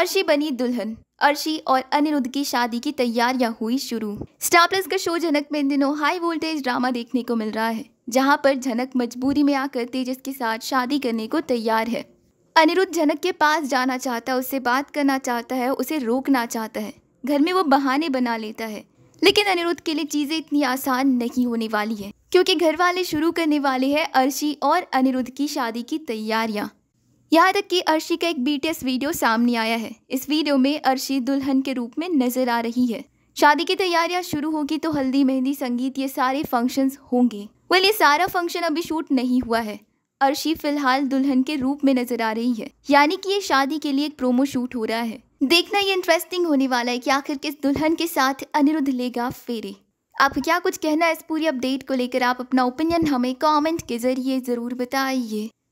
अर्शी बनी दुल्हन अर्शी और अनिरुद्ध की शादी की तैयारियां हुई शुरू स्टार प्लस का शो झनक में इन दिनों हाई वोल्टेज ड्रामा देखने को मिल रहा है जहां पर झनक मजबूरी में आकर तेजस के साथ शादी करने को तैयार है अनिरुद्ध झनक के पास जाना चाहता है उससे बात करना चाहता है उसे रोकना चाहता है घर में वो बहाने बना लेता है लेकिन अनिरुद्ध के लिए चीजें इतनी आसान नहीं होने वाली है क्योंकि घर वाले शुरू करने वाले हैं अर्शी और अनिरुद्ध की शादी की तैयारियां यहाँ तक कि अर्शी का एक बीटीएस वीडियो सामने आया है इस वीडियो में अर्शी दुल्हन के रूप में नजर आ रही है शादी की तैयारियां शुरू होगी तो हल्दी मेहंदी संगीत ये सारे फंक्शंस होंगे वेल ये सारा फंक्शन अभी शूट नहीं हुआ है अर्शी फिलहाल दुल्हन के रूप में नजर आ रही है यानी कि ये शादी के लिए एक प्रोमो शूट हो रहा है देखना ये इंटरेस्टिंग होने वाला है कि आखिर किस दुल्हन के साथ अनिरुद्ध लेगा फेरे आप क्या कुछ कहना है इस पूरी अपडेट को लेकर आप अपना ओपिनियन हमें कमेंट के जरिए ज़रूर बताइए